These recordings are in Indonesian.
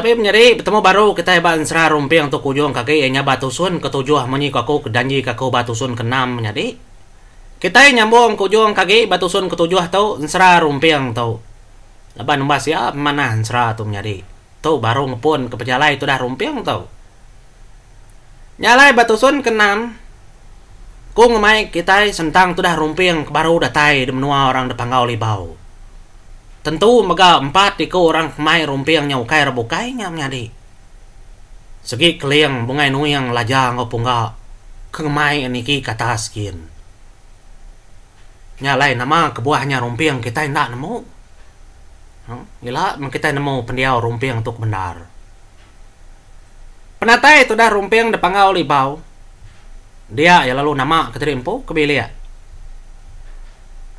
tapi menyeri bertemu baru kita hebat serah rumpi yang kujung kaki ianya sun ketujuh menyi kaku kedanji kaku batusun keenam menyeri kita nyambung kujung kaki batu sun ketujuh tau serah rumpi yang tau leban umbas ya mana serah tuh menyeri tau baru ngepun ke pejalai itu dah rumpi yang tau nyalai sun keenam ku ngemai kita sentang tuh dah rumpi yang baru datai menua orang depan kau libau tentu maka empat tiga orang mai yang nyau kai rebu kai nyam nyadi segi keliang bungai nu yang laja ngopungga keng kemai niki kata skin nyalai nama kebuahnya yang kita ndak nemu hmm? gila kita nemu pendiau yang untuk benar penatai itu dah rumpiang depangau libau dia ya lalu nama keterimpu kebilia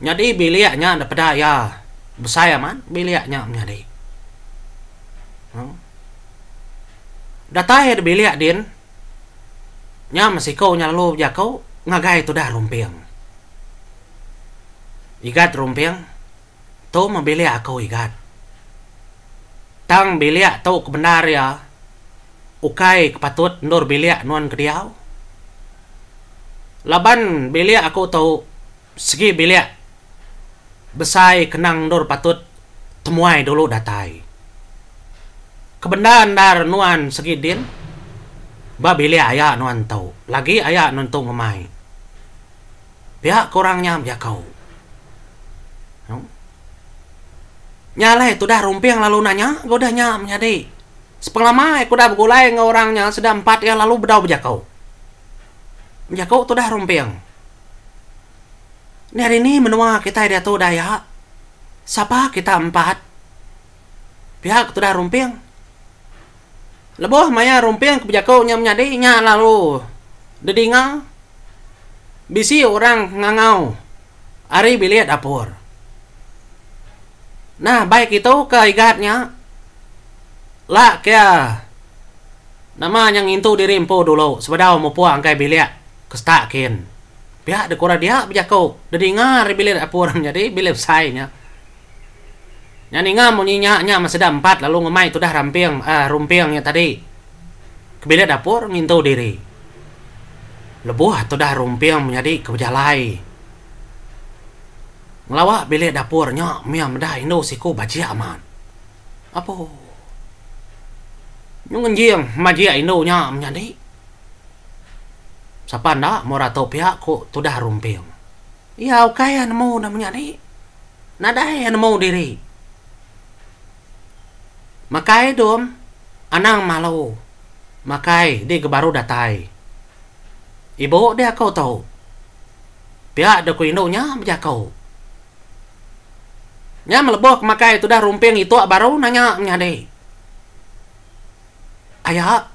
nyadi biliaknya ada pedaya saya man biliaknya nya deh no? data ya biliak din nya masih kau nya ya kau ngagai itu dah rumpiang igat rumpiang tau membiliak kau igat tang biliak tau kebenar ya ukai kepatut nur beliak nuan kediau laban beliak aku tau segi beliak besai kenang dor patut temuai dulu datai kebendaan dar nuan segidin babili ayah nuan tau lagi ayah nuan tau memai pihak kurangnya ya kau no? itu dah yang lalu nanya gue dah nyam nyadi sepenglama aku dah begulai ngorangnya orangnya sedang empat yang lalu bedau biak kau biak kau itu dah rumpiang Hari ini menua kita ada tuh daya. Siapa kita empat? Pihak tuh dah rumping. Leboh maya rumping kebijakau nyam nyadi lalu. Dedingal. Bisi orang ngangau. Ari biliat dapur. Nah baik itu ke igatnya. Lah kaya. Nama yang itu dirimpu dulu. Sebedau mau puang kaya biliat. Kestakin pihak dekora dia bejakau dari dengar bilir apa orang jadi bilir sai nya nyani ngam mau nya masih ada empat lalu ngemai itu dah rampiang ah rumpiangnya tadi kebilir dapur ngintau diri lebuh atau dah rumpiang menjadi kebejalai ngelawak bilir dapurnya miam dah indo siku baji aman apa nyungenjing maji indo nya menjadi sapana morato pihakku tudah rumping ya kaya nemu namanya dah nadai nemu diri makai dom anang malu. makai di kebaru datai ibu dia kau tahu pihak ada indonya menjak kau nya melebok makai tudah rumping itu baru nanya nya deh ayah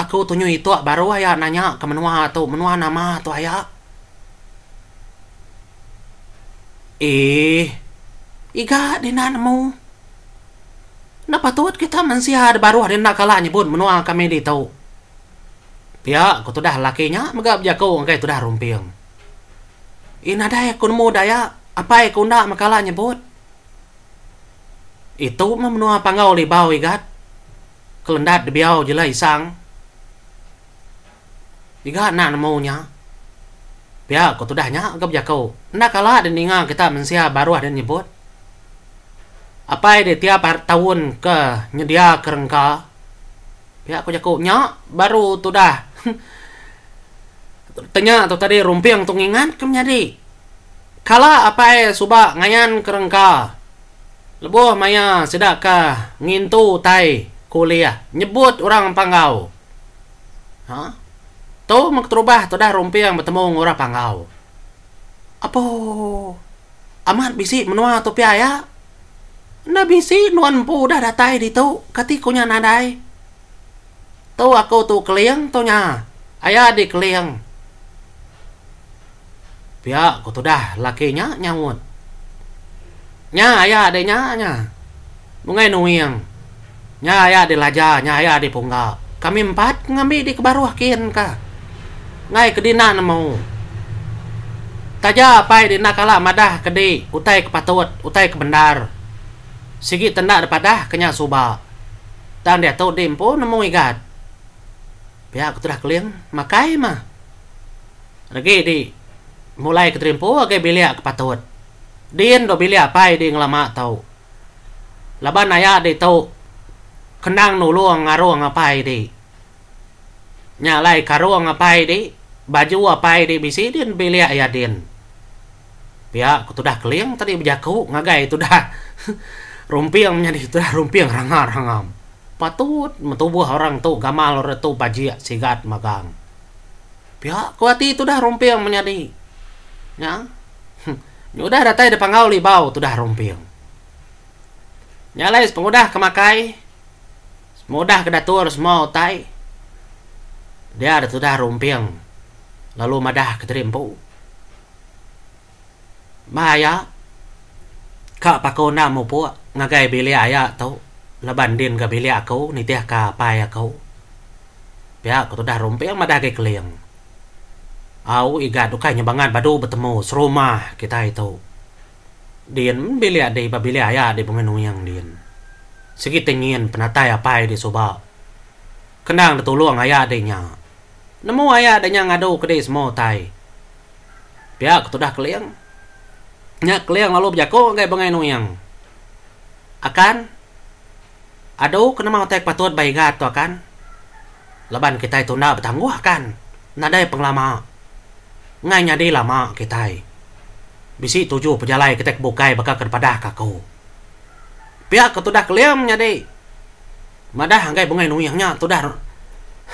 aku tunyu itu ah, baru aya ah, nanya ke menua atau menua nama atau aya ah, eh iga dina nemu tuat kita mensihar baru hari nak kalah nyebut menua kami di tau Pia, ya, kau dah lakinya megap jago engkai itu dah rumpiung. ina daya kun daya daya apa ya kunda nak nyebut itu menua panggau libau igat kelendat debiau jelai sang Iga na maunya. Ya, kau nya dahnya agak jakau. Na kalah de ninga kita mensia baru ada nyebut. Apa ini tiap tahun ke nyedia kerengka. Ya, aku jakau nya baru tudah. Tanya atau tadi rumpi yang tungingan kem menyadi. Kala apa e suba ngayan kerengka. Lebuh maya sedakah ngintu tai kuliah nyebut orang panggau. Hah? Toh magtrubah, to dah rumpi ang bertemu ura pangaw. Apo, aman bisi menua to piaya? Na bisi nuan po dah datay dito, tu. niya naday. To ako to kliyang to nya aya di kliyang. Pia ko to dah, lakinya niya nyangon. Nya aya de nya nya. Mungay nuyang. Nya aya di laja, nya aya di pungga. Kami empat ngami di kebaruah kian ka ngay kedina na mau taja pai dina kala madah kede utai kepatut utai kebenar sigi tenda dah kenya suba dan dia tau dempo nemu igat pihak aku telah keliang makai mah lagi di mulai keterimpo age bilia kepatut din do bilia pai di ngelama tau laban ayah di tau kendang nulu ngaruang ngapai di nyalai karuang ngapai di baju apa di bisi din pilih ya, ya din ya aku dah keling tadi bejaku ngagai itu dah rumpi yang menjadi itu dah rumpi yang rangar rangam patut metubuh orang tuh gamal orang tuh baji ya, sigat magang pihak ya, kuati itu dah rumpi yang menjadi ya udah datai depan pangau libau itu dah rumpi yang nyalai pengudah kemakai mudah kedatur semua utai dia ada tuh dah rumpi yang Lalu madah katrempo maya kak pakau mo po ngagay bili ayak tau laban din ka bili aku nitih ka paya ko pia ko dah rompe ang madah kay kleng au igado kay nyabangan bado bertemu, serumah kita itu din bili ada iba bili aya di yang din segi penatai apa di soba kenang da tulung aya de Nemu ayah adanya ngaduk ke semua tai. Ya ketudah dah keliang. Nya keliang lalu bejako ngai bangai nuyang. Akan Aduk kena mau tek patut bayi gat tu akan. Leban kita itu nak bertangguh akan. Nadai penglama. Ngai nyadi lama kita. Bisi tujuh pejalai kita bukai bakal kepada kaku. Pihak ketudah dah keliang nyadi. Madah hanggai bangai nuyangnya tu dah.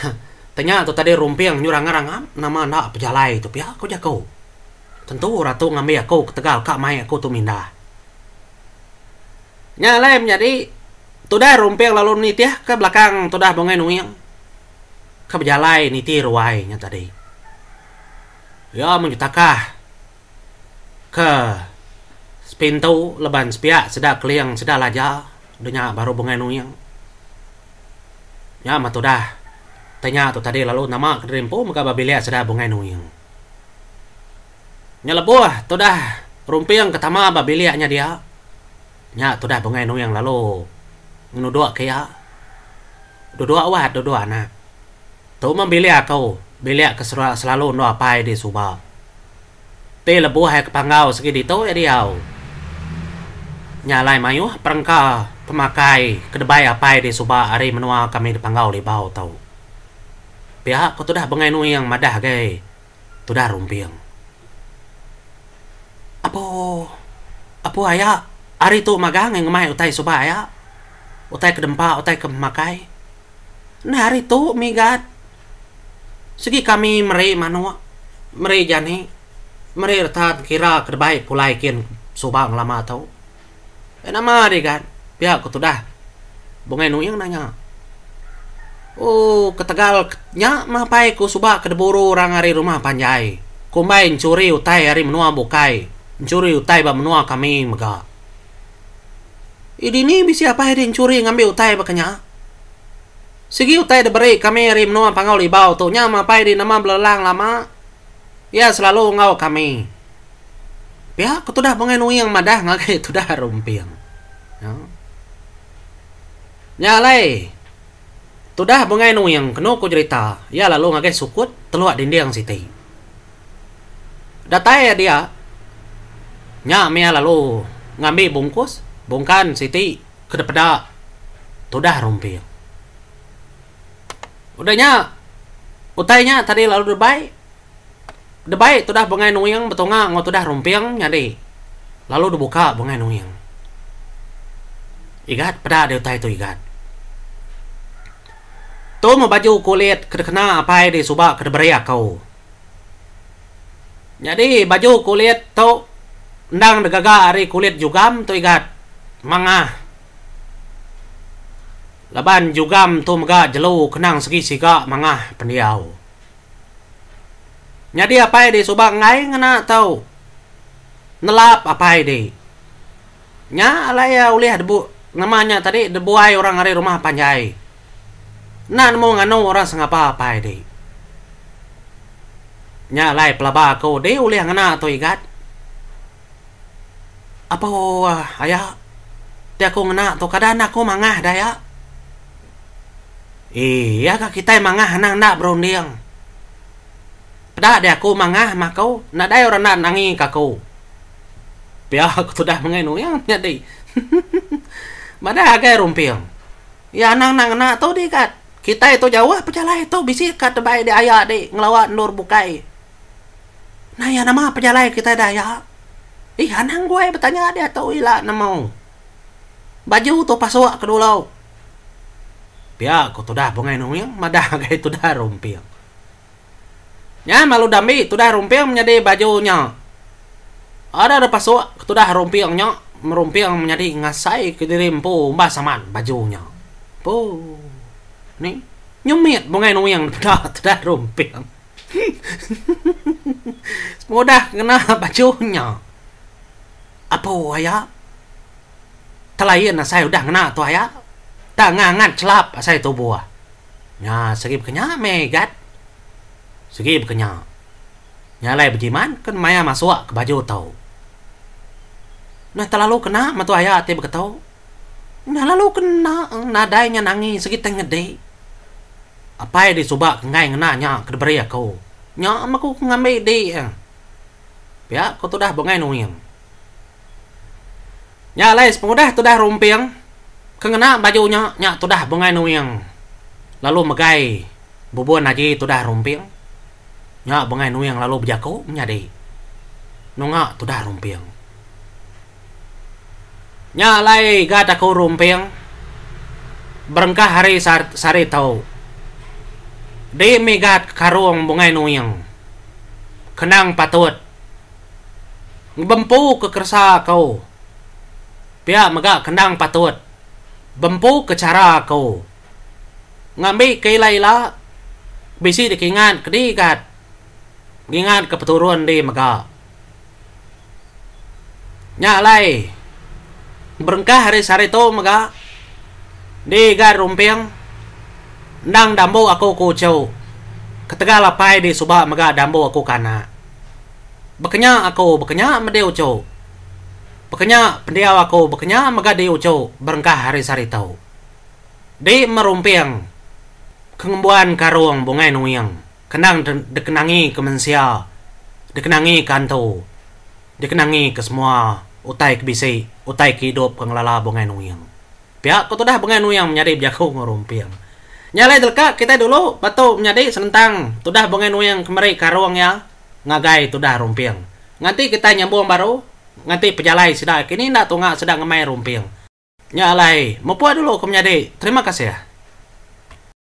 tanya atau tadi rumpi yang nyurang-ngarang nama anda pejalai itu pihak kau jago tentu ratu ngambil aku ya ke kak mai aku ya tu minda nyalem jadi tu dah rumpi yang lalu niti ya ke belakang tu dah bongai nuyang ke pejalai niti ruai nya tadi ya menjutakah ke pintu leban sepiak sedak keliang sedak laja dunia baru bongai nuyang ya matu dah tanya tu tadi lalu nama kerempo maka babelea sudah bungai yang nyala buah tu dah rumpiang ketama babi lihatnya dia nya tu dah bungai nuyeng lalu nudua kaya dudua wat dua na tu membelea kau belea ke selalu nua apa di suba te hai ke segi di tu ya dia nyalai mayuh perengka pemakai kedebai apa di suba ari menua kami di pangau di bau tau pihak ko sudah bengay yang madah gay sudah rumpiang apo apo ayah, hari tu magang yang mai utai suba ayah, utai kedempa utai kemakai nah hari tu migat segi kami meri manua meri jani meri retat kira kerbaik pulai kian suba lama tau Enama eh, adik kan pihak ko sudah, bengay yang nanya Oh, ketegal nya mapai ku suba kedeburu orang hari rumah panjai. Kumbai curi utai hari menua bukai. Curi utai ba menua kami mega. Idini ni bisa apa hari curi ngambil utai bakanya? Segi utai diberi kami hari menua pangau libau tu nya mapai di nama belalang lama. Ya selalu ngau kami. Ya, ketudah pengenui yang madah ngakai tudah rumpiang. Ya. Nyalai. Tudah bungai nu yang kena ku cerita. Ya lalu ngagai sukut teluak dinding siti. Datai dia. Nya mia lalu ngambil bungkus Bungkan siti ke depan. Tudah rumpil. Udahnya utainya tadi lalu debai. Debai tudah bungai nu yang betonga ngotudah rumpil nyadi. Lalu dibuka bungai nu yang. Igat pada dia utai tu igat mau baju kulit kena apa di subak beri kau. Jadi baju kulit tu nang degaga hari kulit jugam tu ikat manga. Laban jugam tu mega jelu kenang segi siga manga pendiau. Jadi apa di subak ngai ngena tau. Nelap apa di. Nya alaya ulih debu namanya tadi debuai orang hari rumah panjai nan mo nga no orang sanga pa pa de nya lai pla ba ko de uli nga na to igat apa ayah dia ko ngana to kada na ko mangah ya. iya ka kita mangah nang na bro niang pada dia ko mangah ma ko na dai orang na nangi ka kau pia aku to dah no yang nya de. Mada agak rumpiang. Ya nang nang na tau kita itu jauh ah, pejalah itu bisik kata baik di ayah di ngelawan nur bukai nah ya nama pejalah kita ada ya ih eh, anang gue bertanya dia tahu ilah nama baju tu pasuak ke dulu pihak kau tu dah pengen yang madah kaya tu dah rumpiang ya malu dami tu dah rumpiang menjadi bajunya ada ada pasuak tu dah rumpiangnya merumpiang menjadi ngasai ke diri mbah mbasaman bajunya puh Ni, nyumit mau ngain yang dah tidak rumpen. Semudah kenapa bajunya Apa ayah? Telayan saya udah kena tu ayah. Tak ngangat celap saya tu buah. Ya, segi kenya megat. segi kenya. Nyalai berjiman kan maya masuk ke baju tau. Nah terlalu kena matu ayah tiba ketau. Nah lalu kena eh, nadainya nangi tengah ngedei apa di coba ngai ngena nya kedebari ya kau nya aku ngambil di ya ya kau tu dah bengai nuyang nya lais pengudah tu dah rumpiang kengena bajunya nya tu dah bengai nuing lalu megai bubuan aja tu dah rumpiang nya bengai nuing lalu bejakau nya di nunga tu dah rumpiang nya lai gak kau rumpiang berengkah hari sari tau di migat karong bungai nuyang. Kenang patut. Bempu ke kersa kau. Pia maga kenang patut. Bempu ke cara kau. Ngambil kailailah. Bisi dikingan kedikat. Gingan kepeturun di maga. Nya lai. Berengkah hari sarito maga. Di gat rumpiang nang dambo aku ko chow ketagala lapai di suba maga dambo aku kana bekenya aku bekenya medeo chow bekenya pendiaw aku bekenya maga deo chow berengkah hari sari tau di merumpiang kengembuan karuang bungai nuyang kenang dekenangi kemensia dikenangi kanto dikenangi ke semua utai kebisi utai kehidup kengelala bungai nuyang pihak kau tuh dah bungai nuyang menyadip jago ngerumpiang nyalai delka kita dulu batu menyadi senentang tudah bengen yang kemari karuang ya ngagai sudah rumpiang nanti kita nyambung baru nanti pejalai sudah kini ndak tunggak sedang ngemai rumpiang nyalai mau dulu ke terima kasih ya